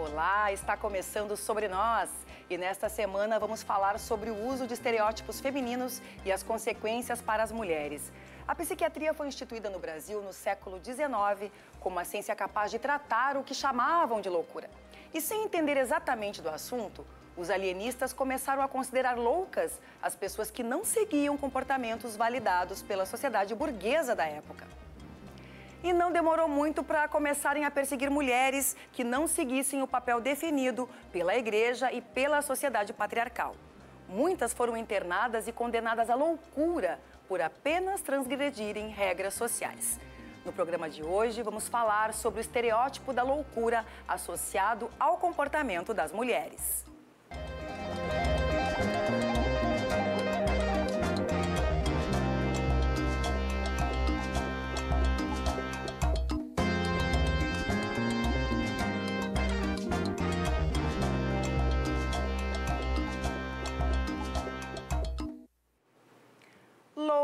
Olá, está começando Sobre Nós. E nesta semana vamos falar sobre o uso de estereótipos femininos e as consequências para as mulheres. A psiquiatria foi instituída no Brasil no século XIX como uma ciência capaz de tratar o que chamavam de loucura. E sem entender exatamente do assunto, os alienistas começaram a considerar loucas as pessoas que não seguiam comportamentos validados pela sociedade burguesa da época e não demorou muito para começarem a perseguir mulheres que não seguissem o papel definido pela igreja e pela sociedade patriarcal. Muitas foram internadas e condenadas à loucura por apenas transgredirem regras sociais. No programa de hoje, vamos falar sobre o estereótipo da loucura associado ao comportamento das mulheres.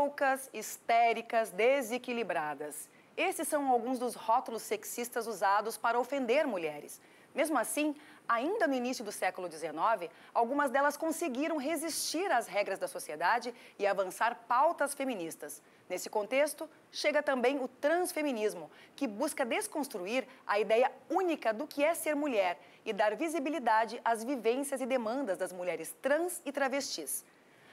loucas, histéricas, desequilibradas. Esses são alguns dos rótulos sexistas usados para ofender mulheres. Mesmo assim, ainda no início do século XIX, algumas delas conseguiram resistir às regras da sociedade e avançar pautas feministas. Nesse contexto, chega também o transfeminismo, que busca desconstruir a ideia única do que é ser mulher e dar visibilidade às vivências e demandas das mulheres trans e travestis.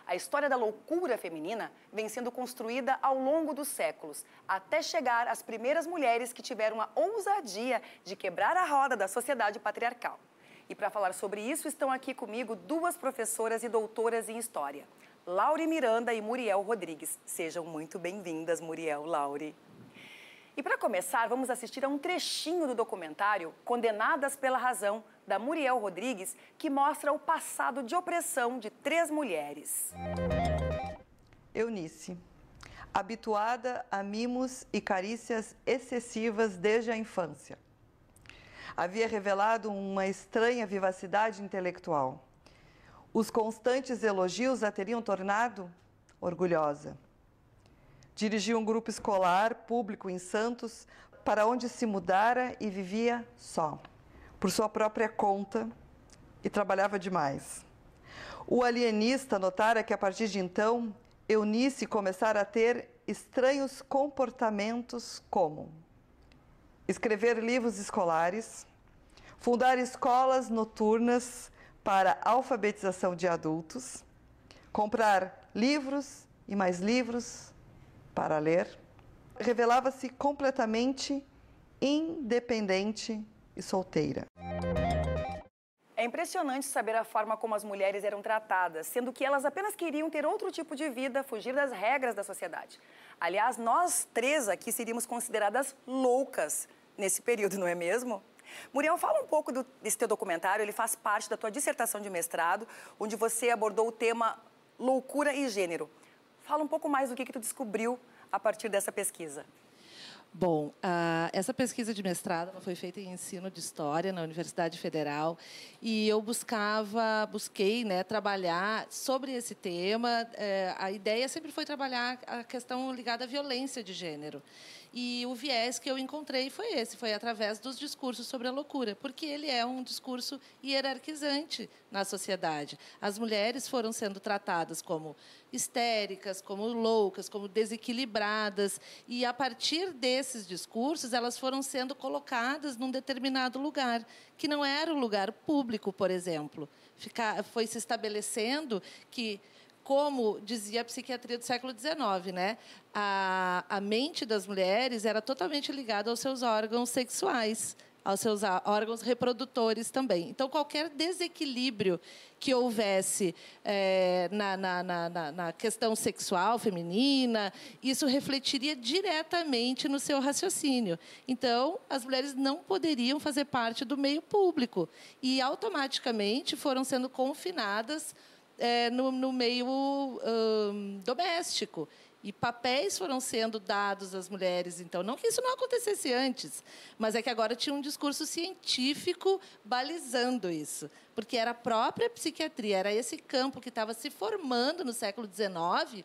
A história da loucura feminina vem sendo construída ao longo dos séculos, até chegar às primeiras mulheres que tiveram a ousadia de quebrar a roda da sociedade patriarcal. E para falar sobre isso, estão aqui comigo duas professoras e doutoras em história. Laure Miranda e Muriel Rodrigues. Sejam muito bem-vindas, Muriel, Laure. E para começar, vamos assistir a um trechinho do documentário Condenadas pela Razão, da Muriel Rodrigues, que mostra o passado de opressão de três mulheres. Eunice, habituada a mimos e carícias excessivas desde a infância. Havia revelado uma estranha vivacidade intelectual. Os constantes elogios a teriam tornado orgulhosa Dirigia um grupo escolar público em Santos, para onde se mudara e vivia só, por sua própria conta e trabalhava demais. O alienista notara que a partir de então, Eunice começara a ter estranhos comportamentos como escrever livros escolares, fundar escolas noturnas para alfabetização de adultos, comprar livros e mais livros para ler, revelava-se completamente independente e solteira. É impressionante saber a forma como as mulheres eram tratadas, sendo que elas apenas queriam ter outro tipo de vida, fugir das regras da sociedade. Aliás, nós três aqui seríamos consideradas loucas nesse período, não é mesmo? Muriel, fala um pouco do, desse teu documentário, ele faz parte da tua dissertação de mestrado, onde você abordou o tema loucura e gênero. Fala um pouco mais do que, que tu descobriu a partir dessa pesquisa. Bom, uh, essa pesquisa de mestrado foi feita em ensino de história na Universidade Federal e eu buscava, busquei, né, trabalhar sobre esse tema. Uh, a ideia sempre foi trabalhar a questão ligada à violência de gênero. E o viés que eu encontrei foi esse, foi através dos discursos sobre a loucura, porque ele é um discurso hierarquizante na sociedade. As mulheres foram sendo tratadas como histéricas, como loucas, como desequilibradas, e a partir desses discursos elas foram sendo colocadas num determinado lugar, que não era o lugar público, por exemplo. Ficar, foi se estabelecendo que como dizia a psiquiatria do século XIX, né? A, a mente das mulheres era totalmente ligada aos seus órgãos sexuais, aos seus órgãos reprodutores também. Então, qualquer desequilíbrio que houvesse é, na, na, na, na, questão sexual feminina, isso refletiria diretamente no seu raciocínio. Então, as mulheres não poderiam fazer parte do meio público e automaticamente foram sendo confinadas é, no, no, meio doméstico. E papéis foram sendo dados às mulheres, então. Não que isso não acontecesse antes, mas é que agora tinha um discurso científico balizando isso. Porque era a própria psiquiatria, era esse campo que estava se formando no século XIX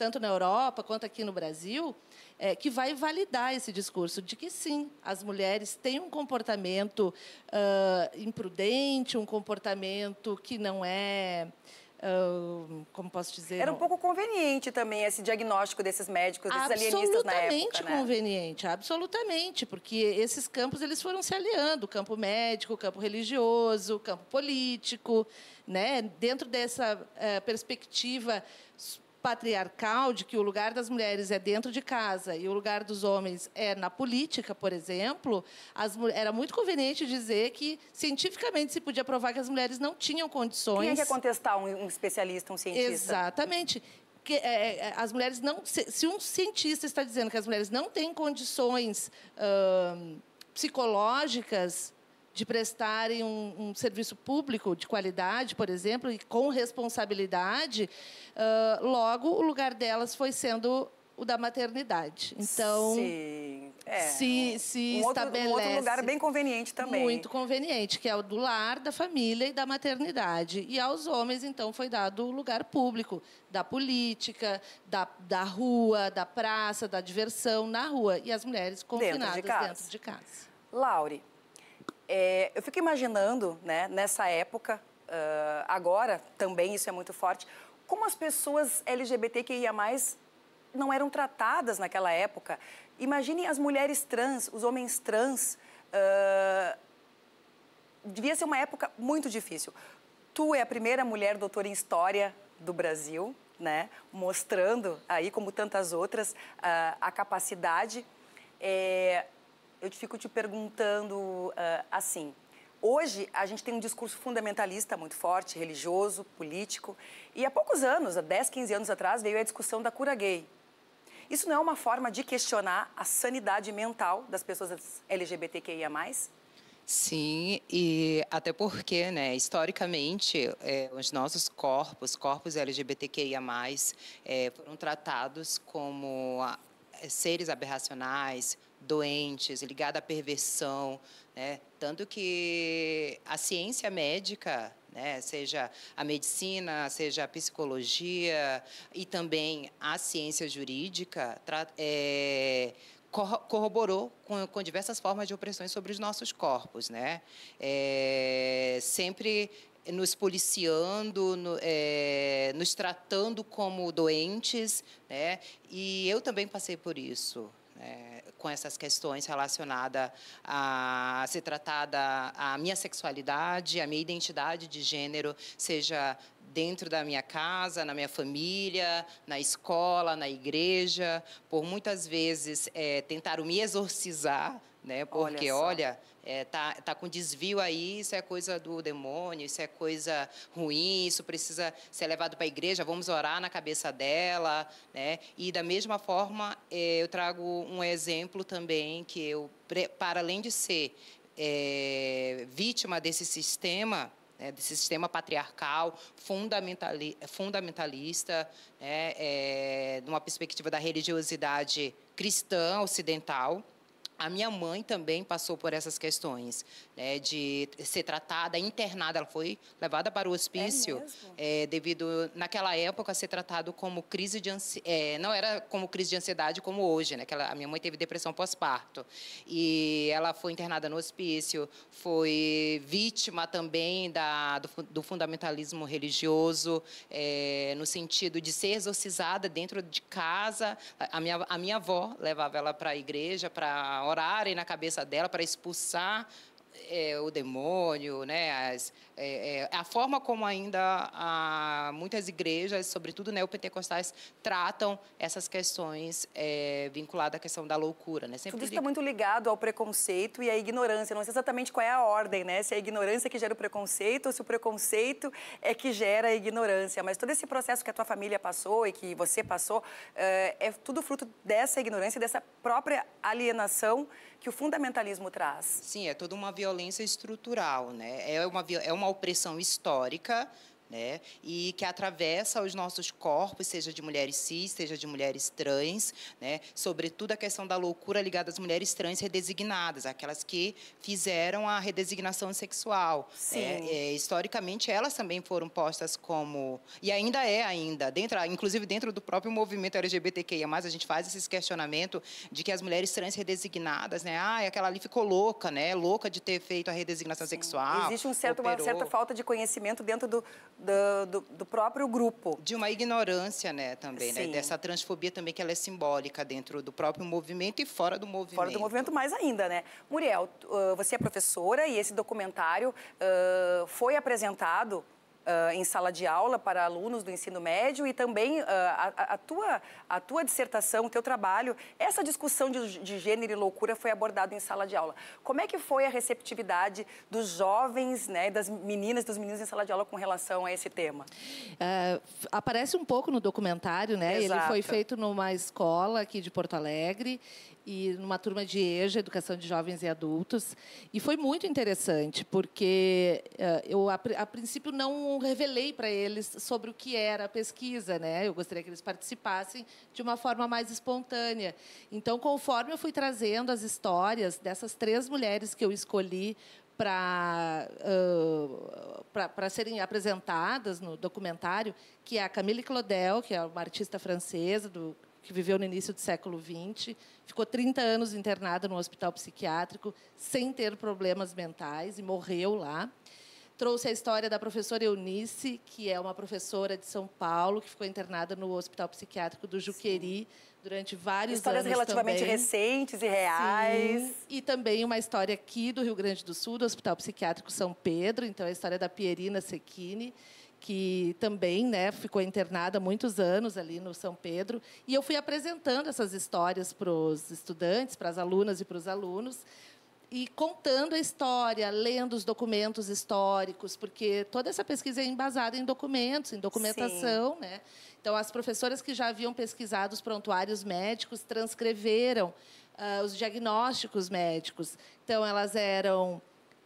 tanto na Europa quanto aqui no Brasil, é, que vai validar esse discurso de que sim, as mulheres têm um comportamento uh, imprudente, um comportamento que não é. Ah, como posso dizer? Era um pouco conveniente também esse diagnóstico desses médicos, desses alienistas na época. Absolutamente né? conveniente, absolutamente, porque esses campos eles foram se aliando, campo médico, campo religioso, campo político, né? Dentro dessa eh, perspectiva patriarcal de que o lugar das mulheres é dentro de casa e o lugar dos homens é na política, por exemplo, as, era muito conveniente dizer que cientificamente se podia provar que as mulheres não tinham condições. Quem é que contestar um, um especialista, um cientista? Exatamente. Que, é, é, é, as mulheres não. Se, se, um cientista está dizendo que as mulheres não têm condições uh, psicológicas de prestarem um, um, serviço público de qualidade, por exemplo, e com responsabilidade, uh, logo o lugar delas foi sendo o da maternidade. Então, Sim. É, se, se um outro, estabelece... Um outro lugar bem conveniente também. Muito conveniente, que é o do lar, da família e da maternidade. E aos homens, então, foi dado o lugar público, da política, da, da rua, da praça, da diversão, na rua. E as mulheres confinadas dentro de casa. Dentro de casa. Laure, é, eu fico imaginando, né, nessa época, uh, agora também isso é muito forte, como as pessoas LGBTQIA+, não eram tratadas naquela época. Imaginem as mulheres trans, os homens trans. Uh, devia ser uma época muito difícil. Tu é a primeira mulher doutora em História do Brasil, né? Mostrando aí, como tantas outras, uh, a capacidade. É, eu fico te perguntando uh, assim. Hoje, a gente tem um discurso fundamentalista muito forte, religioso, político. E há poucos anos, há 10, 15 anos atrás, veio a discussão da cura gay. Isso não é uma forma de questionar a sanidade mental das pessoas LGBTQIA? Sim, e até porque, né, historicamente, é, os nossos corpos, corpos LGBTQIA, é, foram tratados como ah, seres aberracionais, doentes, ligada à perversão, né? tanto que a ciência médica, né? seja a medicina, seja a psicologia e também a ciência jurídica, é, corroborou com, com, diversas formas de opressões sobre os nossos corpos, né? É, sempre nos policiando, no, é, nos tratando como doentes, né? E eu também passei por isso é, com essas questões relacionadas a ser tratada a minha sexualidade, a minha identidade de gênero, seja dentro da minha casa, na minha família, na escola, na igreja, por muitas vezes é, tentaram me exorcizar, né? Porque olha, olha é, tá, tá com desvio aí, isso é coisa do demônio, isso é coisa ruim, isso precisa ser levado para a igreja, vamos orar na cabeça dela, né? E da mesma forma, é, eu trago um exemplo também que eu, para além de ser é, vítima desse sistema, né, desse sistema patriarcal, fundamentali fundamentalista, né, é, numa perspectiva da religiosidade cristã ocidental, a minha mãe também passou por essas questões, né, de ser tratada, internada. Ela foi levada para o hospício é é, devido, naquela época, a ser tratado como crise de ansiedade. É, não era como crise de ansiedade como hoje, né? Que ela, a minha mãe teve depressão pós-parto. E ela foi internada no hospício, foi vítima também da, do, do fundamentalismo religioso, é, no sentido de ser exorcizada dentro de casa. A minha, a minha avó levava ela para a igreja, para orarem na cabeça dela para expulsar é, o demônio, né? As, é, é, a forma como ainda a, muitas igrejas, sobretudo neopentecostais, tratam essas questões é, vinculadas à questão da loucura, né? Sempre Tudo isso está muito ligado ao preconceito e à ignorância. Não sei exatamente qual é a ordem, né? Se é a ignorância que gera o preconceito ou se o preconceito é que gera a ignorância. Mas todo esse processo que a tua família passou e que você passou eh, é tudo fruto dessa ignorância, dessa própria alienação que o fundamentalismo traz. Sim, é toda uma violência estrutural, né? É uma, é uma opressão histórica né? E que atravessa os nossos corpos, seja de mulheres cis, seja de mulheres trans, né? Sobretudo a questão da loucura ligada às mulheres trans redesignadas, aquelas que fizeram a redesignação sexual. Né? Sim. Né? É, historicamente, elas também foram postas como e ainda é ainda dentro, ah, inclusive dentro do próprio movimento LGBTQIA+, a gente faz esse questionamento de que as mulheres trans redesignadas, né? Ah, aquela ali ficou louca, né? Louca de ter feito a redesignação Sim. sexual. Existe um certo, uma certa falta de conhecimento dentro do do, do, do, próprio grupo. De uma ignorância, né, também, né, Dessa transfobia também que ela é simbólica dentro do próprio movimento e fora do movimento. Fora do movimento mais ainda, né? Muriel, você é professora e esse documentário uh, foi apresentado Uh, em sala de aula para alunos do ensino médio e também uh, a, a, tua, a tua dissertação, o teu trabalho, essa discussão de, de gênero e loucura foi abordada em sala de aula. Como é que foi a receptividade dos jovens, né, das meninas, dos meninos em sala de aula com relação a esse tema? É, aparece um pouco no documentário, né? Exato. Ele foi feito numa escola aqui de Porto Alegre e numa turma de EJA, Educação de Jovens e Adultos, e foi muito interessante, porque uh, eu, a, a, princípio, não revelei para eles sobre o que era a pesquisa, né? Eu gostaria que eles participassem de uma forma mais espontânea. Então, conforme eu fui trazendo as histórias dessas três mulheres que eu escolhi para uh, para serem apresentadas no documentário, que é a Camille Claudel, que é uma artista francesa do que viveu no início do século XX, ficou 30 anos internada no hospital psiquiátrico sem ter problemas mentais e morreu lá. Trouxe a história da professora Eunice, que é uma professora de São Paulo, que ficou internada no hospital psiquiátrico do Juqueri Sim. durante vários Histórias anos. Histórias relativamente também. recentes e reais. Sim. E também uma história aqui do Rio Grande do Sul, do Hospital Psiquiátrico São Pedro, então é a história da Pierina Sequini que também né, ficou internada muitos anos ali no São Pedro. E eu fui apresentando essas histórias para os estudantes, para as alunas e para os alunos, e contando a história, lendo os documentos históricos, porque toda essa pesquisa é embasada em documentos, em documentação. Né? Então, as professoras que já haviam pesquisado os prontuários médicos transcreveram uh, os diagnósticos médicos. Então, elas eram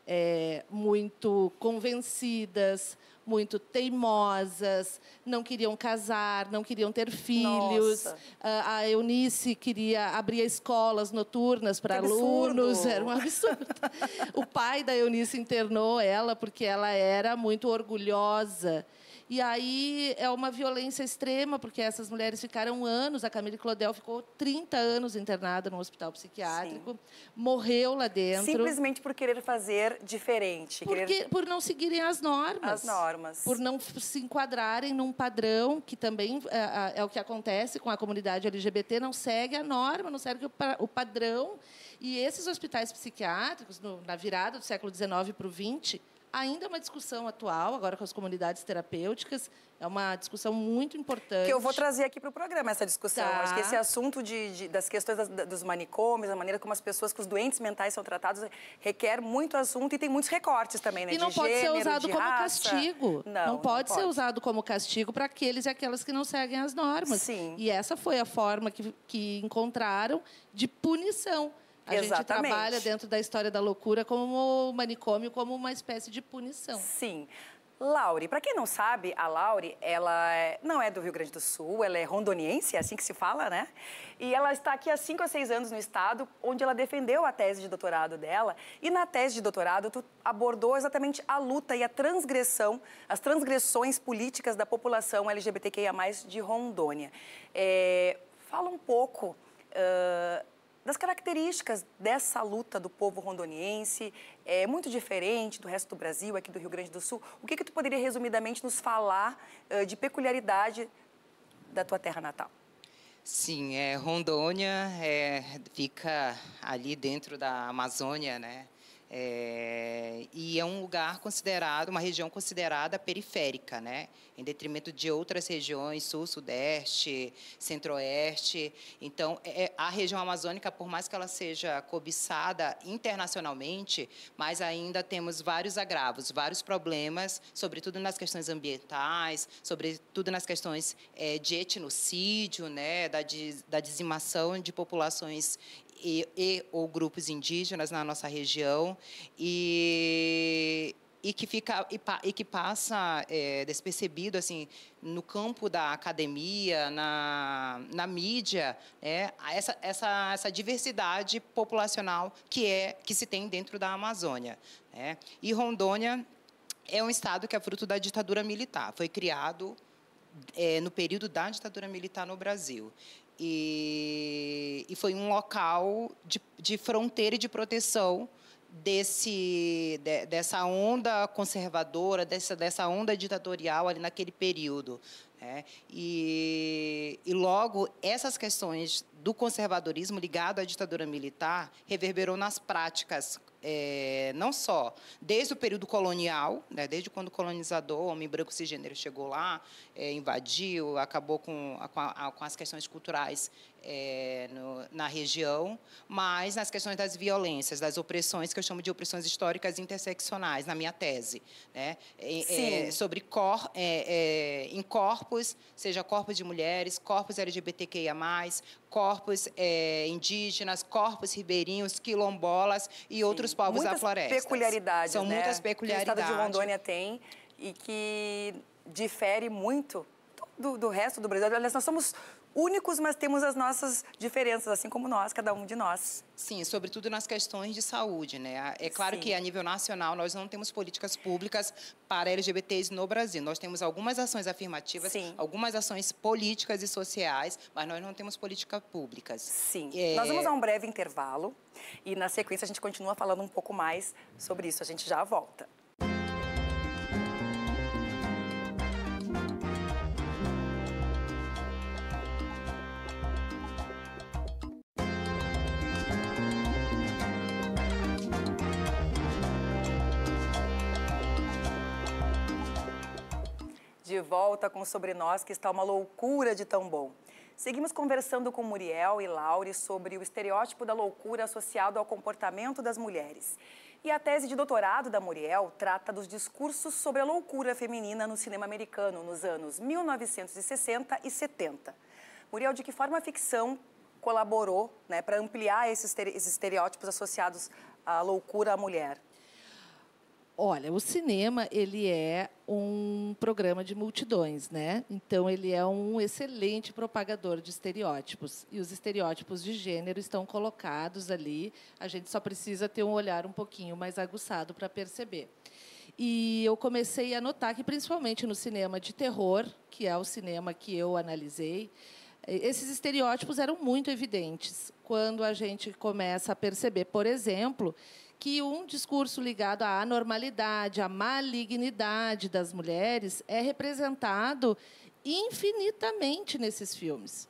é, muito convencidas, muito teimosas, não queriam casar, não queriam ter filhos. A Eunice queria abrir escolas noturnas para alunos, era um absurdo. o pai da Eunice internou ela porque ela era muito orgulhosa e aí é uma violência extrema, porque essas mulheres ficaram anos, a Camille Clodel ficou 30 anos internada no hospital psiquiátrico, Sim. morreu lá dentro. Simplesmente por querer fazer diferente. Porque, Por não seguirem as normas. As normas. Por não se enquadrarem num padrão, que também é, é o que acontece com a comunidade LGBT, não segue a norma, não segue o padrão. E esses hospitais psiquiátricos, no, na virada do século XIX para o XX, ainda é uma discussão atual, agora com as comunidades terapêuticas, é uma discussão muito importante. Que eu vou trazer aqui para o programa essa discussão. Tá. Acho que esse assunto de, de, das questões das, dos manicômios, a maneira como as pessoas, com os doentes mentais são tratados, requer muito assunto e tem muitos recortes também, né? E não de pode gênero, ser usado como raça. castigo. Não, não pode não ser usado como castigo para aqueles e aquelas que não seguem as normas. Sim. E essa foi a forma que, que encontraram de punição a Exatamente. gente trabalha dentro da história da loucura como o manicômio, como uma espécie de punição. Sim. Laure, para quem não sabe, a Laure, ela é, não é do Rio Grande do Sul, ela é rondoniense, é assim que se fala, né? E ela está aqui há cinco a seis anos no estado, onde ela defendeu a tese de doutorado dela. E na tese de doutorado, tu abordou exatamente a luta e a transgressão, as transgressões políticas da população LGBTQIA+, de Rondônia. É, fala um pouco... Uh, das características dessa luta do povo rondoniense, é muito diferente do resto do Brasil, aqui do Rio Grande do Sul. O que, que tu poderia resumidamente nos falar uh, de peculiaridade da tua terra natal? Sim, é, Rondônia é, fica ali dentro da Amazônia, né? É, e é um lugar considerado, uma região considerada periférica, né? em detrimento de outras regiões, sul, sudeste, centro-oeste. Então, é, é, a região amazônica, por mais que ela seja cobiçada internacionalmente, mas ainda temos vários agravos, vários problemas, sobretudo nas questões ambientais, sobretudo nas questões é, de etnocídio, né? da, da dizimação de populações e, e ou grupos indígenas na nossa região e e que fica e, pa, e que passa é, despercebido assim no campo da academia na, na mídia né, essa, essa, essa diversidade populacional que é que se tem dentro da Amazônia né. e Rondônia é um estado que é fruto da ditadura militar foi criado é, no período da ditadura militar no Brasil e, e foi um local de, de fronteira e de proteção desse de, dessa onda conservadora, dessa, dessa onda ditatorial ali naquele período. Né? E, e logo essas questões do conservadorismo ligado à ditadura militar reverberou nas práticas é, não só desde o período colonial, né, desde quando o colonizador, o homem branco cisgênero, chegou lá, é, invadiu, acabou com, com, a, com as questões culturais é, no, na região, mas nas questões das violências, das opressões, que eu chamo de opressões históricas interseccionais, na minha tese. Né? É, sobre cor, é, é, em corpos, seja corpos de mulheres, corpos LGBTQIA, corpos é, indígenas, corpos ribeirinhos, quilombolas e Sim. outros povos muitas da floresta. Peculiaridades, São né? muitas peculiaridades. Que o estado de Rondônia tem e que difere muito do, do, resto do Brasil. Aliás, nós somos únicos, mas temos as nossas diferenças, assim como nós, cada um de nós. Sim, sobretudo nas questões de saúde, né? É claro Sim. que a nível nacional nós não temos políticas públicas para LGBTs no Brasil. Nós temos algumas ações afirmativas, Sim. algumas ações políticas e sociais, mas nós não temos políticas públicas. Sim. É... Nós vamos a um breve intervalo e na sequência a gente continua falando um pouco mais sobre isso. A gente já volta. de volta com Sobre Nós, que está uma loucura de tão bom. Seguimos conversando com Muriel e Laure sobre o estereótipo da loucura associado ao comportamento das mulheres. E a tese de doutorado da Muriel trata dos discursos sobre a loucura feminina no cinema americano nos anos 1960 e 70. Muriel, de que forma a ficção colaborou né, para ampliar esses estereótipos associados à loucura à mulher? Olha, o cinema ele é um programa de multidões, né? Então ele é um excelente propagador de estereótipos e os estereótipos de gênero estão colocados ali. A gente só precisa ter um olhar um pouquinho mais aguçado para perceber. E eu comecei a notar que principalmente no cinema de terror, que é o cinema que eu analisei, eh, esses estereótipos eram muito evidentes quando a gente começa a perceber, por exemplo, que um discurso ligado à anormalidade, à malignidade das mulheres é representado infinitamente nesses filmes.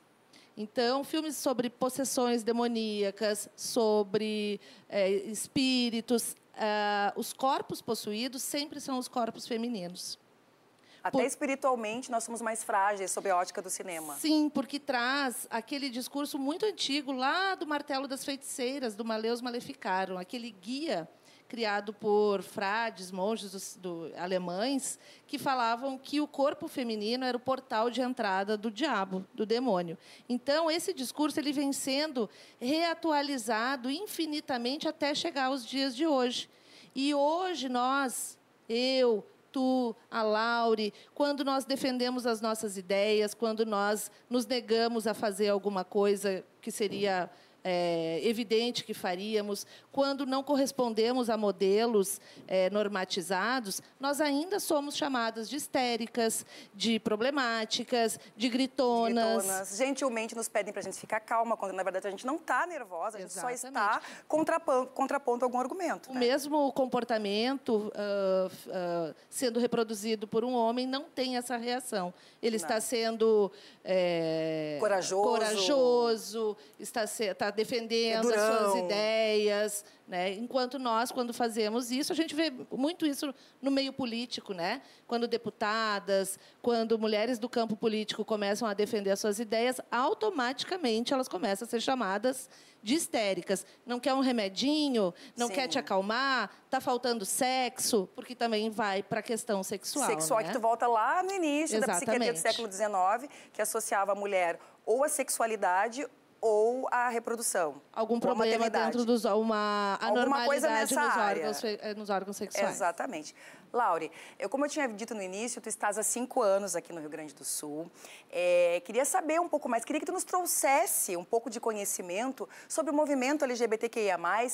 Então, filmes sobre possessões demoníacas, sobre é, espíritos, ah, os corpos possuídos sempre são os corpos femininos. Até Por... espiritualmente nós somos mais frágeis sob a ótica do cinema. Sim, porque traz aquele discurso muito antigo lá do Martelo das Feiticeiras, do Maleus Maleficaram, aquele guia criado por frades, monges do, do, alemães, que falavam que o corpo feminino era o portal de entrada do diabo, do demônio. Então, esse discurso ele vem sendo reatualizado infinitamente até chegar aos dias de hoje. E hoje nós, eu, a Laure, quando nós defendemos as nossas ideias, quando nós nos negamos a fazer alguma coisa que seria é, evidente que faríamos. Quando não correspondemos a modelos é, normatizados, nós ainda somos chamadas de histéricas, de problemáticas, de gritonas. gritonas. Gentilmente nos pedem para a gente ficar calma, quando na verdade a gente não está nervosa, a gente Exatamente. só está contrapondo, contrapondo algum argumento. Né? O mesmo comportamento uh, uh, sendo reproduzido por um homem não tem essa reação. Ele não. está sendo é, corajoso. corajoso, está, está defendendo as suas ideias. Né? Enquanto nós, quando fazemos isso, a gente vê muito isso no meio político, né? Quando deputadas, quando mulheres do campo político começam a defender as suas ideias, automaticamente elas começam a ser chamadas de histéricas. Não quer um remedinho, não Sim. quer te acalmar, tá faltando sexo, porque também vai para a questão sexual. Sexual né? que tu volta lá no início é é Exatamente. da psiquiatria do século XIX, que associava a mulher ou a sexualidade ou a reprodução. Algum problema dentro dos uma anormalidade nos órgãos, eh, nos órgãos, sexuais. Exatamente. Laure, eu, como eu tinha dito no início, tu estás há cinco anos aqui no Rio Grande do Sul. É, queria saber um pouco mais, queria que tu nos trouxesse um pouco de conhecimento sobre o movimento LGBTQIA+,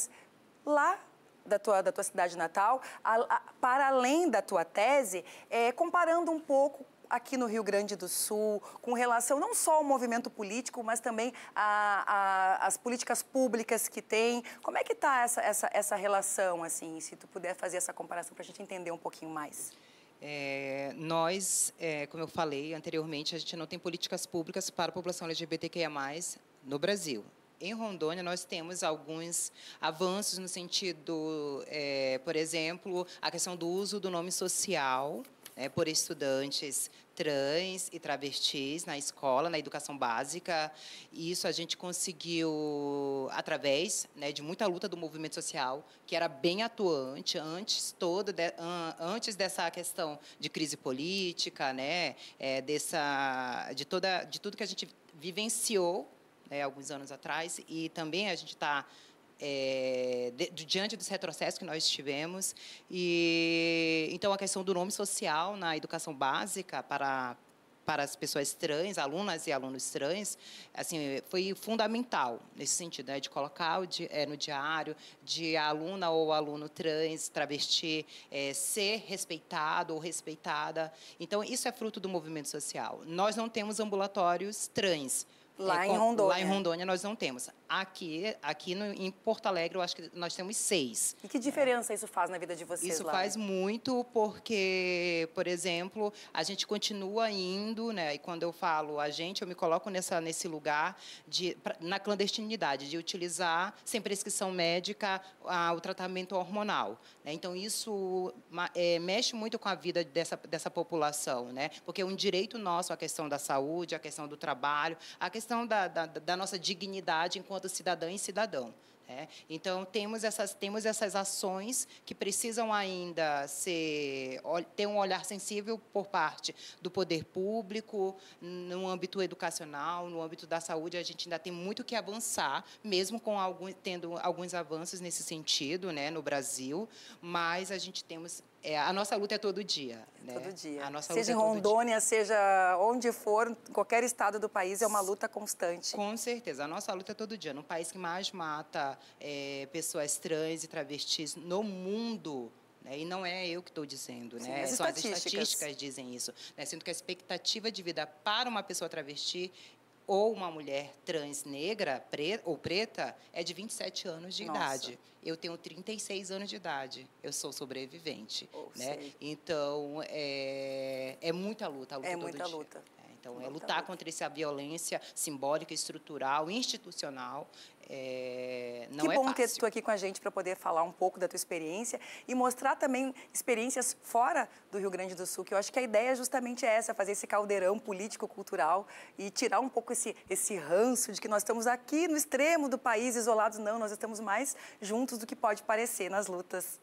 lá da tua, da tua cidade natal, a, a, para além da tua tese, é, comparando um pouco aqui no Rio Grande do Sul, com relação não só ao movimento político, mas também às políticas públicas que tem? Como é que está essa, essa, essa relação, assim, se tu puder fazer essa comparação para a gente entender um pouquinho mais? É, nós, é, como eu falei anteriormente, a gente não tem políticas públicas para a população LGBTQIA+, no Brasil. Em Rondônia, nós temos alguns avanços no sentido, é, por exemplo, a questão do uso do nome social, né, por estudantes trans e travestis na escola, na educação básica. E isso a gente conseguiu através né, de muita luta do movimento social, que era bem atuante antes toda de, antes dessa questão de crise política, né, é, dessa de toda de tudo que a gente vivenciou né, alguns anos atrás e também a gente está é, de, diante dos retrocessos que nós tivemos. E, então, a questão do nome social na educação básica para para as pessoas trans, alunas e alunos trans, assim, foi fundamental nesse sentido, né, de colocar de, eh, é, no diário de aluna ou aluno trans, travesti, é, ser respeitado ou respeitada. Então, isso é fruto do movimento social. Nós não temos ambulatórios trans, é, lá é, em Rondônia. Lá em Rondônia nós não temos. Aqui, aqui no, em Porto Alegre, eu acho que nós temos seis. E que diferença é. isso faz na vida de vocês Isso lá, faz né? muito porque, por exemplo, a gente continua indo, né? E quando eu falo a gente, eu me coloco nessa, nesse lugar de, pra, na clandestinidade, de utilizar, sem prescrição médica, a, o tratamento hormonal. Né? Então, isso é, mexe muito com a vida dessa, dessa população, né? Porque é um direito nosso a questão da saúde, a questão do trabalho, a questão questão da, da, da nossa dignidade enquanto cidadã e cidadão. Né? então, temos essas, temos essas ações que precisam ainda ser, ter um olhar sensível por parte do poder público, no âmbito educacional, no âmbito da saúde. A gente ainda tem muito que avançar, mesmo com algum, tendo alguns avanços nesse sentido né, no Brasil, mas a gente temos é, a nossa luta é todo dia. Né? Todo dia. seja é em Rondônia, dia. seja onde for, qualquer estado do país, é uma luta constante. Com certeza. A nossa luta é todo dia. No país que mais mata é, pessoas trans e travestis no mundo. Né? E não é eu que estou dizendo, Sim, né? As São estatísticas. as estatísticas dizem isso. Né? Sendo que a expectativa de vida para uma pessoa travesti ou uma mulher trans negra pre ou preta é de 27 anos de Nossa. idade. Eu tenho 36 anos de idade. Eu sou sobrevivente. Oh, né? Então, é, é muita luta. luta é muita dia. luta. Então, é lutar contra essa violência simbólica, estrutural, institucional. É, não que é bom fácil. ter tu aqui com a gente para poder falar um pouco da tua experiência e mostrar também experiências fora do Rio Grande do Sul, que eu acho que a ideia é justamente essa, fazer esse caldeirão político-cultural e tirar um pouco esse, esse ranço de que nós estamos aqui no extremo do país, isolados. Não, nós estamos mais juntos do que pode parecer nas lutas.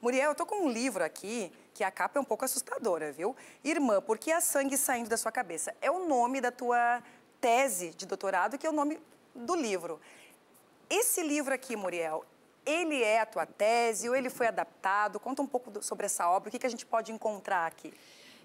Muriel, eu tô com um livro aqui que a capa é um pouco assustadora, viu? Irmã, por que há sangue saindo da sua cabeça? É o nome da tua tese de doutorado, que é o nome do livro. Esse livro aqui, Muriel, ele é a tua tese ou ele foi adaptado? Conta um pouco sobre essa obra, o que, que a gente pode encontrar aqui?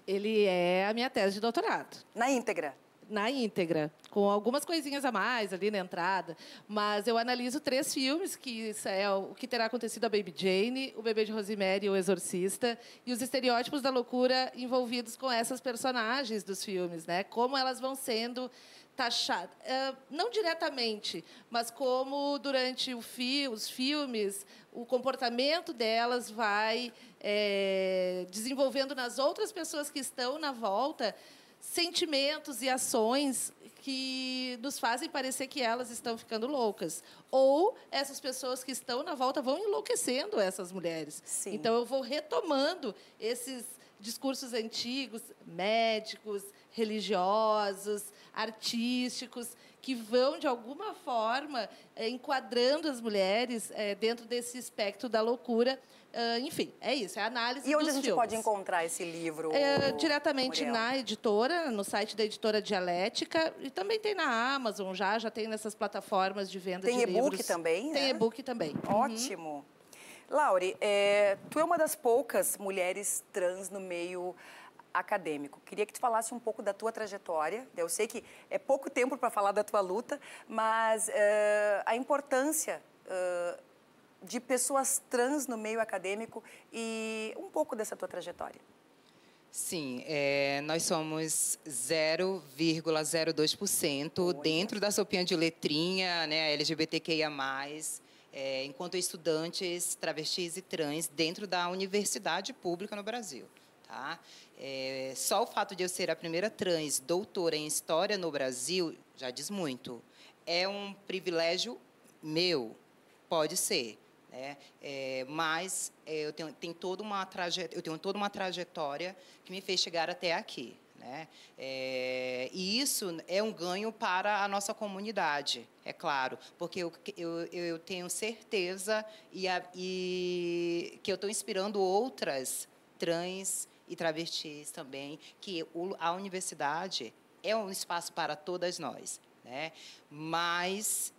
Ele é a minha tese de doutorado. Na íntegra? na íntegra, com algumas coisinhas a mais ali na entrada. Mas eu analiso três filmes, que é o que terá acontecido a Baby Jane, o Bebê de Rosemary e o Exorcista, e os estereótipos da loucura envolvidos com essas personagens dos filmes, né? Como elas vão sendo taxadas, eh, não diretamente, mas como durante fi, os filmes o comportamento delas vai é, desenvolvendo nas outras pessoas que estão na volta sentimentos e ações que nos fazem parecer que elas estão ficando loucas. Ou essas pessoas que estão na volta vão enlouquecendo essas mulheres. Sim. Então eu vou retomando esses discursos antigos, médicos, religiosos, artísticos, que vão, de alguma forma, eh, enquadrando as mulheres eh, dentro desse espectro da loucura. Ah, enfim, é isso, é a análise E onde a gente filmes. pode encontrar esse livro? É, diretamente Muriel? na editora, no site da editora Dialética, e também tem na Amazon já, já tem nessas plataformas de venda tem de livros. Tem e-book também, né? Tem e-book também. Uhum. Ótimo. Uhum. Laure, eh, é, tu é uma das poucas mulheres trans no meio acadêmico. Queria que tu falasse um pouco da tua trajetória. Eu sei que é pouco tempo para falar da tua luta, mas uh, a importância uh, de pessoas trans no meio acadêmico e um pouco dessa tua trajetória. Sim, é, nós somos 0,02% dentro da sopinha de letrinha, né, LGBTQIA+, é, enquanto estudantes travestis e trans dentro da universidade pública no Brasil. Tá? É, só o fato de eu ser a primeira trans doutora em história no Brasil já diz muito. É um privilégio meu, pode ser. Né? É, mas é, eu, tenho, tem toda uma trajet... eu tenho toda uma trajetória que me fez chegar até aqui. Né? É, e isso é um ganho para a nossa comunidade, é claro, porque eu, eu, eu tenho certeza e, a, e que eu estou inspirando outras trans e travestis também, que a universidade é um espaço para todas nós, né? Mas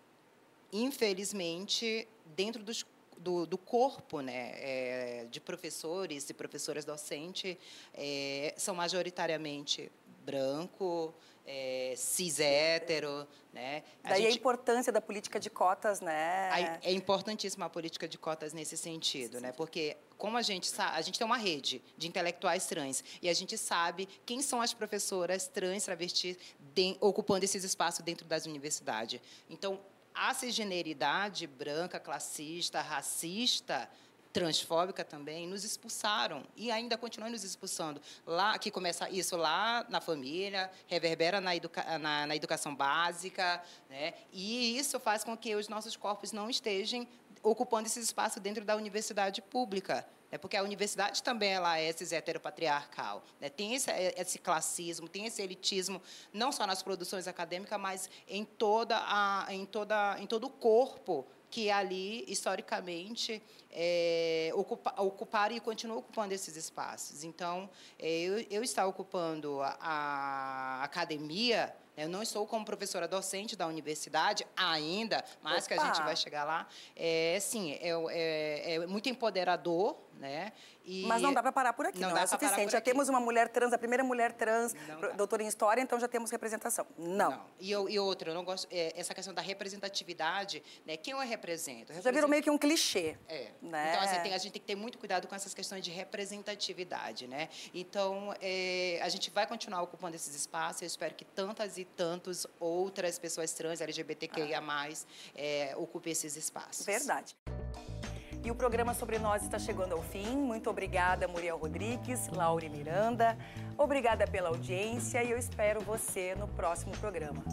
infelizmente dentro dos, do, do, corpo né, é, de professores e professoras docentes é, são majoritariamente branco, é, cis hétero, né? A Daí gente... a, importância da política de cotas, né? É importantíssima a política de cotas nesse sentido, Sim. né? Porque como a gente sabe, a gente tem uma rede de intelectuais trans e a gente sabe quem são as professoras trans travestis de... ocupando esses espaços dentro das universidades. Então, a cisgeneridade branca, classista, racista, transfóbica também, nos expulsaram e ainda continuam nos expulsando. Lá que começa isso lá na família, reverbera na, educa na, na educação básica, né? E isso faz com que os nossos corpos não estejam ocupando esse espaço dentro da universidade pública. É porque a universidade também ela é cis heteropatriarcal. Né? Tem esse, é, esse, classismo, tem esse elitismo, não só nas produções acadêmicas, mas em, toda a, em, toda, em todo o corpo que ali, historicamente, é, ocupa, ocuparam e continuam ocupando esses espaços. Então, é, eu, eu estar ocupando a, a academia, né? eu não estou como professora docente da universidade ainda, mas Opa. que a gente vai chegar lá. É, sim, é, é, é muito empoderador né? E Mas não dá para parar por aqui, não, não é suficiente. Já temos uma mulher trans, a primeira mulher trans, doutora em História, então já temos representação. Não. não. E, eu, e outra, eu não gosto... É, essa questão da representatividade, né? Quem eu represento? eu represento? Já virou meio que um clichê. É. Né? Então, assim, tem, a gente tem que ter muito cuidado com essas questões de representatividade, né? Então, é, a gente vai continuar ocupando esses espaços. Eu espero que tantas e tantas outras pessoas trans, LGBTQIA+, ah. é, ocupem esses espaços. Verdade. E o programa Sobre Nós está chegando ao fim. Muito obrigada, Muriel Rodrigues, Laure Miranda. Obrigada pela audiência e eu espero você no próximo programa.